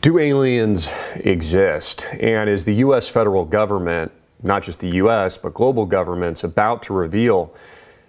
Do aliens exist? And is the U.S. federal government, not just the U.S., but global governments, about to reveal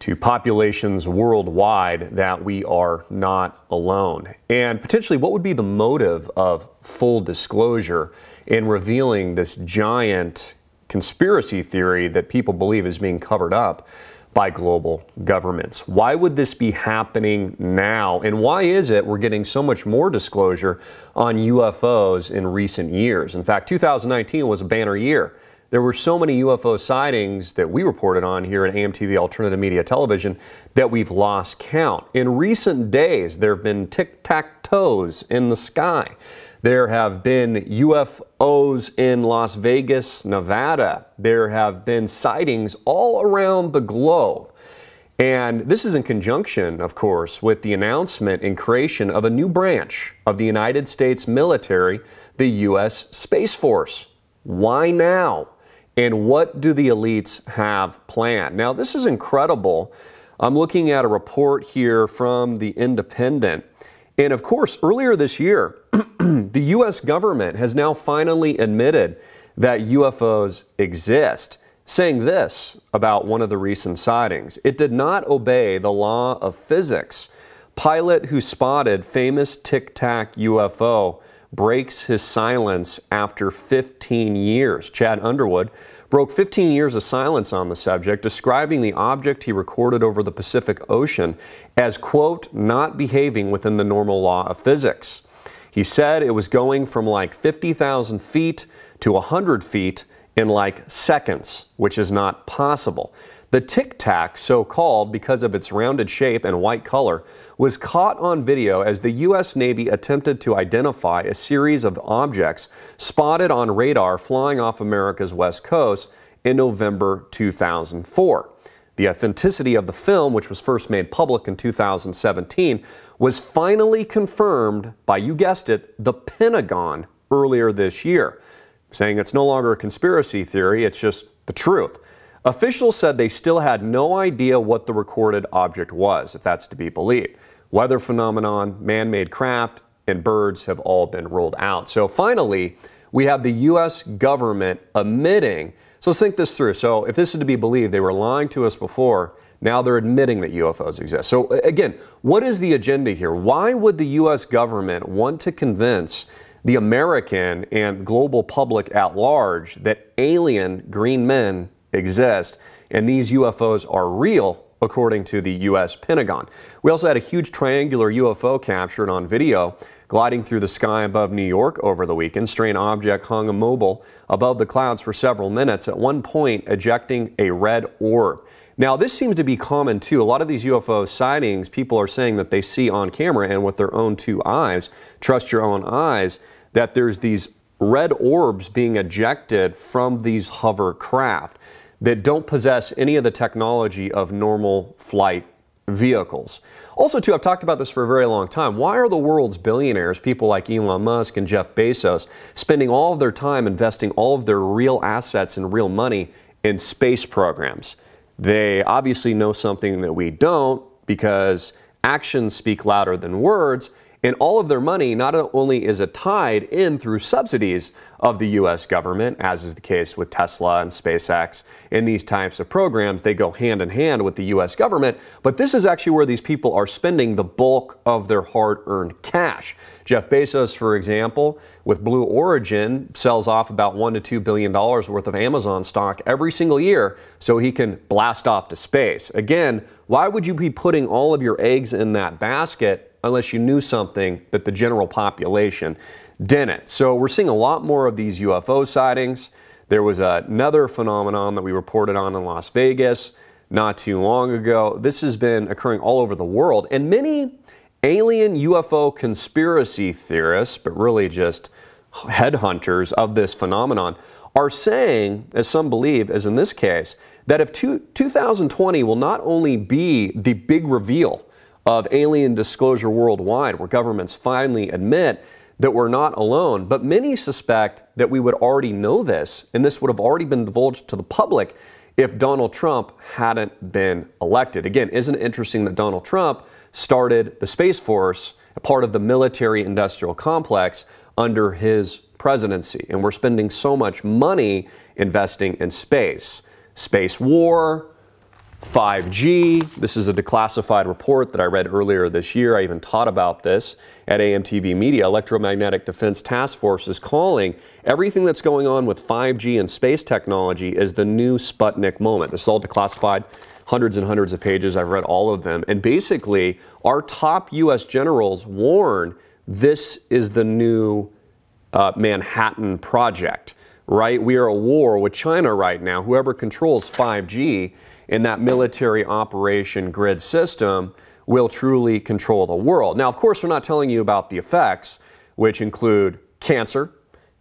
to populations worldwide that we are not alone? And potentially, what would be the motive of full disclosure in revealing this giant conspiracy theory that people believe is being covered up? by global governments. Why would this be happening now? And why is it we're getting so much more disclosure on UFOs in recent years? In fact, 2019 was a banner year there were so many UFO sightings that we reported on here at AMTV Alternative Media Television that we've lost count. In recent days, there have been tic tac toes in the sky. There have been UFOs in Las Vegas, Nevada. There have been sightings all around the globe. And this is in conjunction, of course, with the announcement and creation of a new branch of the United States military, the U.S. Space Force. Why now? And what do the elites have planned? Now, this is incredible. I'm looking at a report here from The Independent. And of course, earlier this year, the U.S. government has now finally admitted that UFOs exist, saying this about one of the recent sightings It did not obey the law of physics. Pilot who spotted famous tic tac UFO breaks his silence after 15 years. Chad Underwood broke 15 years of silence on the subject, describing the object he recorded over the Pacific Ocean as, quote, not behaving within the normal law of physics. He said it was going from like 50,000 feet to 100 feet in like seconds, which is not possible. The tic tac, so called because of its rounded shape and white color, was caught on video as the U.S. Navy attempted to identify a series of objects spotted on radar flying off America's west coast in November 2004. The authenticity of the film, which was first made public in 2017, was finally confirmed by, you guessed it, the Pentagon earlier this year saying it's no longer a conspiracy theory, it's just the truth. Officials said they still had no idea what the recorded object was, if that's to be believed. Weather phenomenon, man made craft, and birds have all been ruled out. So finally, we have the U.S. government admitting. So let's think this through. So if this is to be believed, they were lying to us before. Now they're admitting that UFOs exist. So again, what is the agenda here? Why would the U.S. government want to convince the American and global public at large that alien green men exist and these UFOs are real, according to the U.S. Pentagon. We also had a huge triangular UFO captured on video gliding through the sky above New York over the weekend. Strange object hung immobile above the clouds for several minutes, at one point ejecting a red orb. Now, this seems to be common too. A lot of these UFO sightings, people are saying that they see on camera and with their own two eyes, trust your own eyes, that there's these red orbs being ejected from these hovercraft that don't possess any of the technology of normal flight vehicles. Also, too, I've talked about this for a very long time. Why are the world's billionaires, people like Elon Musk and Jeff Bezos, spending all of their time investing all of their real assets and real money in space programs? They obviously know something that we don't because actions speak louder than words, and all of their money not only is it tied in through subsidies of the U.S. government, as is the case with Tesla and SpaceX, in these types of programs, they go hand in hand with the U.S. government. But this is actually where these people are spending the bulk of their hard earned cash. Jeff Bezos, for example, with Blue Origin, sells off about one to two billion dollars worth of Amazon stock every single year so he can blast off to space. Again, why would you be putting all of your eggs in that basket unless you knew something that the general population didn't. So we're seeing a lot more of these UFO sightings. There was another phenomenon that we reported on in Las Vegas not too long ago. This has been occurring all over the world, and many alien UFO conspiracy theorists, but really just headhunters of this phenomenon, are saying, as some believe, as in this case, that if two, 2020 will not only be the big reveal of alien disclosure worldwide, where governments finally admit that we're not alone. But many suspect that we would already know this, and this would have already been divulged to the public if Donald Trump hadn't been elected. Again, isn't it interesting that Donald Trump started the Space Force, a part of the military industrial complex, under his presidency? And we're spending so much money investing in space. Space war, 5G. This is a declassified report that I read earlier this year. I even taught about this at AMTV Media. Electromagnetic Defense Task Force is calling everything that's going on with 5G and space technology is the new Sputnik moment. This is all declassified, hundreds and hundreds of pages. I've read all of them. And basically, our top U.S. generals warn this is the new uh, Manhattan Project, right? We are at war with China right now. Whoever controls 5G in that military operation grid system will truly control the world. Now, of course, we're not telling you about the effects, which include cancer,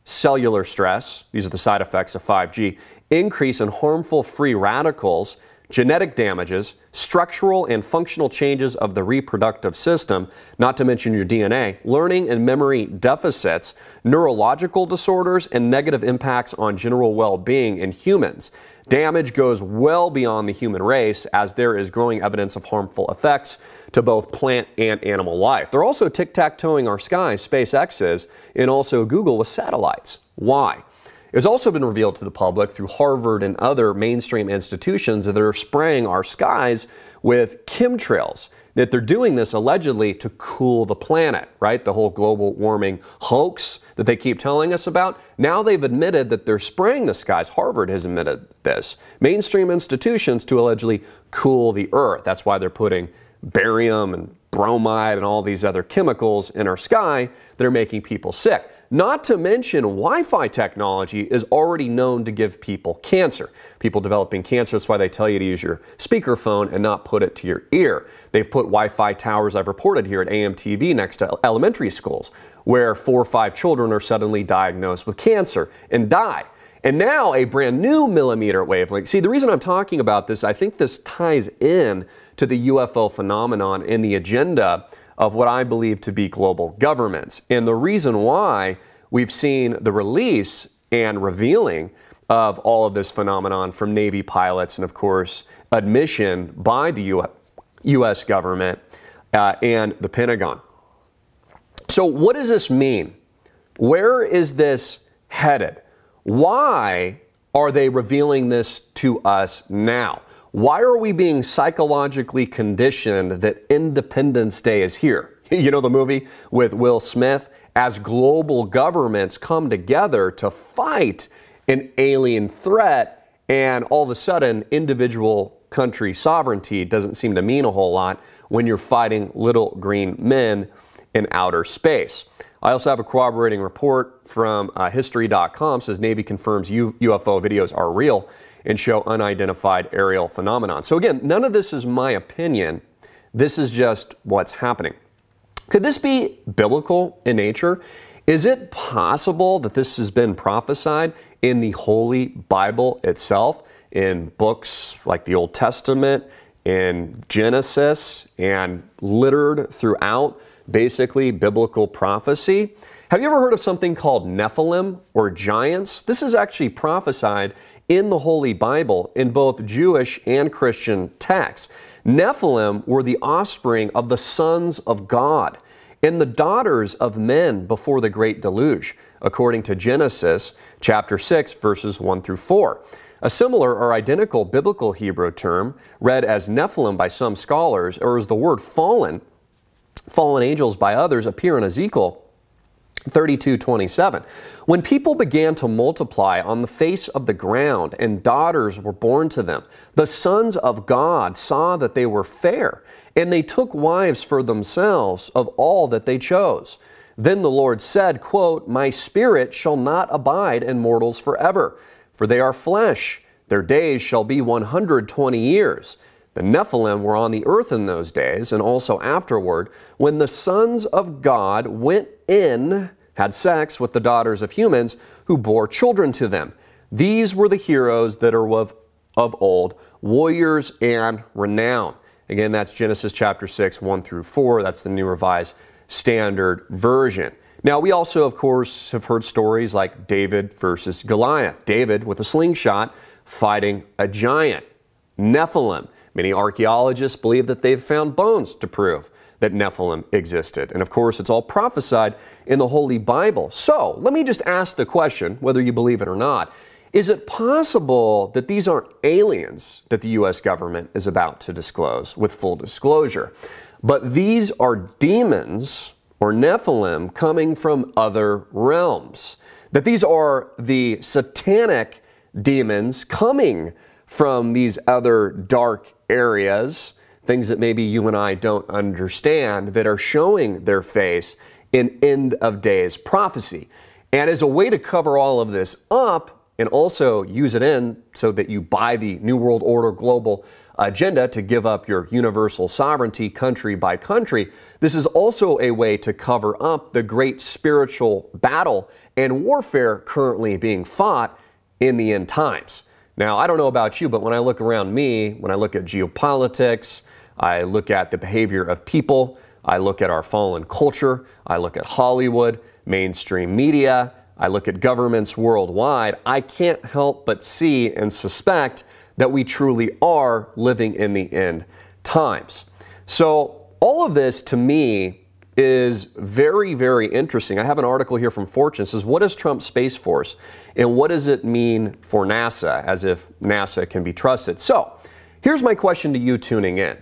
cellular stress, these are the side effects of 5G, increase in harmful free radicals genetic damages, structural and functional changes of the reproductive system, not to mention your DNA, learning and memory deficits, neurological disorders, and negative impacts on general well being in humans. Damage goes well beyond the human race as there is growing evidence of harmful effects to both plant and animal life. They're also tic tac toeing our skies, SpaceX is, and also Google with satellites. Why? It's also been revealed to the public through Harvard and other mainstream institutions that they're spraying our skies with chemtrails, that they're doing this allegedly to cool the planet, right? The whole global warming hoax that they keep telling us about. Now they've admitted that they're spraying the skies. Harvard has admitted this. Mainstream institutions to allegedly cool the earth. That's why they're putting barium and bromide and all these other chemicals in our sky that are making people sick. Not to mention Wi-Fi technology is already known to give people cancer. People developing cancer, that's why they tell you to use your speakerphone and not put it to your ear. They've put Wi-Fi towers, I've reported here at AMTV next to elementary schools, where four or five children are suddenly diagnosed with cancer and die. And now a brand new millimeter wavelength. See, the reason I'm talking about this, I think this ties in to the UFO phenomenon in the agenda of what I believe to be global governments. And the reason why we've seen the release and revealing of all of this phenomenon from Navy pilots and, of course, admission by the U U.S. government uh, and the Pentagon. So, what does this mean? Where is this headed? Why are they revealing this to us now? Why are we being psychologically conditioned that Independence Day is here? You know the movie with Will Smith? As global governments come together to fight an alien threat, and all of a sudden, individual country sovereignty doesn't seem to mean a whole lot when you're fighting little green men in outer space. I also have a corroborating report from uh, History.com says Navy confirms U UFO videos are real and show unidentified aerial phenomenon. So again, none of this is my opinion. This is just what's happening. Could this be biblical in nature? Is it possible that this has been prophesied in the Holy Bible itself, in books like the Old Testament, in Genesis, and littered throughout? basically biblical prophecy. Have you ever heard of something called Nephilim or giants? This is actually prophesied in the Holy Bible in both Jewish and Christian texts. Nephilim were the offspring of the sons of God and the daughters of men before the great deluge, according to Genesis chapter 6 verses 1 through 4. A similar or identical biblical Hebrew term, read as Nephilim by some scholars, or as the word fallen, fallen angels by others appear in Ezekiel 32 27. When people began to multiply on the face of the ground, and daughters were born to them, the sons of God saw that they were fair, and they took wives for themselves of all that they chose. Then the Lord said, quote, My spirit shall not abide in mortals forever, for they are flesh. Their days shall be 120 years. The Nephilim were on the earth in those days and also afterward when the sons of God went in, had sex with the daughters of humans who bore children to them. These were the heroes that are of, of old, warriors and renown. Again, that's Genesis chapter 6, 1 through 4. That's the New Revised Standard Version. Now, we also, of course, have heard stories like David versus Goliath. David with a slingshot fighting a giant. Nephilim. Many archaeologists believe that they've found bones to prove that Nephilim existed. And of course, it's all prophesied in the Holy Bible. So let me just ask the question, whether you believe it or not, is it possible that these aren't aliens that the U.S. government is about to disclose with full disclosure, but these are demons or Nephilim coming from other realms? That these are the satanic demons coming from these other dark areas, things that maybe you and I don't understand that are showing their face in end of days prophecy. And as a way to cover all of this up and also use it in so that you buy the New World Order global agenda to give up your universal sovereignty country by country, this is also a way to cover up the great spiritual battle and warfare currently being fought in the end times. Now, I don't know about you, but when I look around me, when I look at geopolitics, I look at the behavior of people, I look at our fallen culture, I look at Hollywood, mainstream media, I look at governments worldwide, I can't help but see and suspect that we truly are living in the end times. So, all of this to me is very, very interesting. I have an article here from Fortune. It says, What is Trump's Space Force? And what does it mean for NASA, as if NASA can be trusted? So, here's my question to you tuning in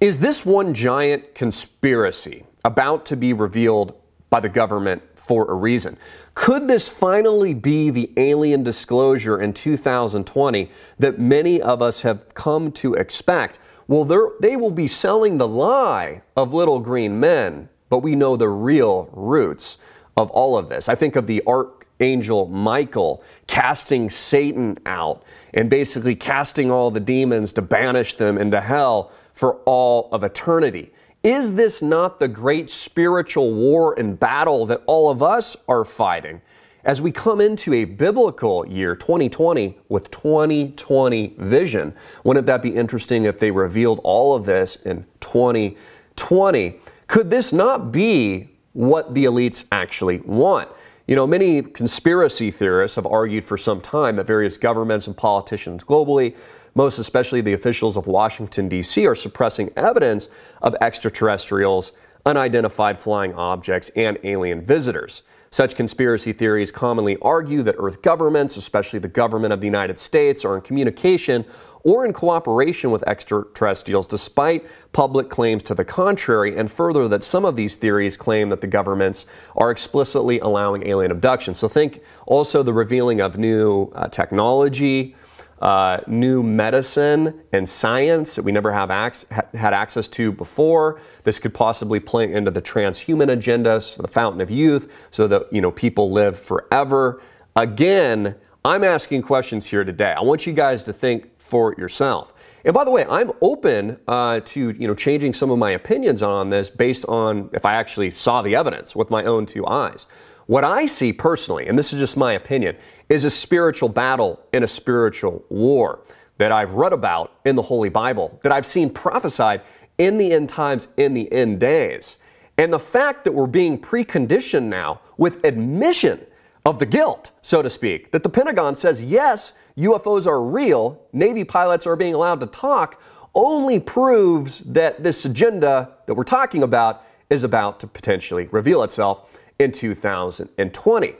Is this one giant conspiracy about to be revealed by the government for a reason? Could this finally be the alien disclosure in 2020 that many of us have come to expect? Well, they will be selling the lie of little green men, but we know the real roots of all of this. I think of the archangel Michael casting Satan out and basically casting all the demons to banish them into hell for all of eternity. Is this not the great spiritual war and battle that all of us are fighting? As we come into a biblical year, 2020, with 2020 vision, wouldn't that be interesting if they revealed all of this in 2020? Could this not be what the elites actually want? You know, many conspiracy theorists have argued for some time that various governments and politicians globally, most especially the officials of Washington, D.C., are suppressing evidence of extraterrestrials unidentified flying objects, and alien visitors. Such conspiracy theories commonly argue that Earth governments, especially the government of the United States, are in communication or in cooperation with extraterrestrials, despite public claims to the contrary, and further that some of these theories claim that the governments are explicitly allowing alien abduction. So think also the revealing of new uh, technology, uh, new medicine and science that we never have ac- had access to before. This could possibly play into the transhuman agenda, so the fountain of youth, so that you know people live forever. Again, I'm asking questions here today. I want you guys to think for yourself. And by the way, I'm open uh, to you know changing some of my opinions on this based on if I actually saw the evidence with my own two eyes. What I see personally, and this is just my opinion, is a spiritual battle and a spiritual war that I've read about in the Holy Bible, that I've seen prophesied in the end times, in the end days. And the fact that we're being preconditioned now with admission of the guilt, so to speak, that the Pentagon says, yes, UFOs are real, Navy pilots are being allowed to talk, only proves that this agenda that we're talking about is about to potentially reveal itself in 2020.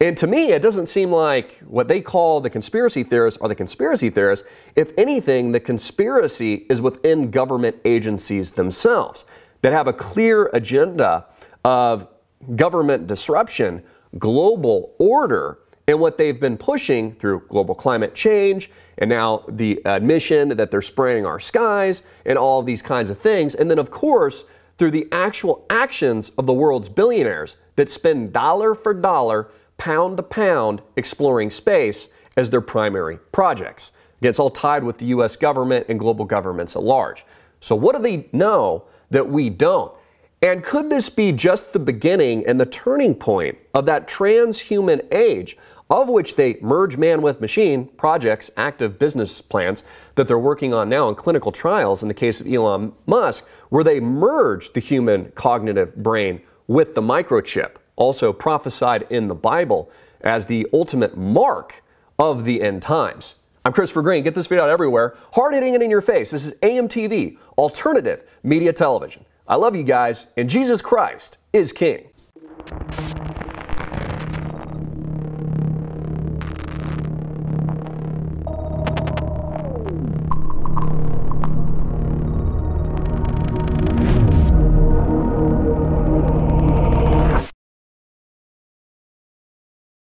And to me, it doesn't seem like what they call the conspiracy theorists are the conspiracy theorists. If anything, the conspiracy is within government agencies themselves that have a clear agenda of government disruption, global order, and what they've been pushing through global climate change and now the admission that they're spraying our skies and all these kinds of things. And then, of course, through the actual actions of the world's billionaires that spend dollar for dollar, pound to pound, exploring space as their primary projects. it's all tied with the U.S. government and global governments at large. So, what do they know that we don't? And could this be just the beginning and the turning point of that transhuman age of which they merge man with machine projects, active business plans that they're working on now in clinical trials in the case of Elon Musk, where they merge the human cognitive brain with the microchip, also prophesied in the Bible as the ultimate mark of the end times. I'm Christopher Green. Get this video out everywhere. Hard hitting and in your face. This is AMTV, alternative media television. I love you guys, and Jesus Christ is King.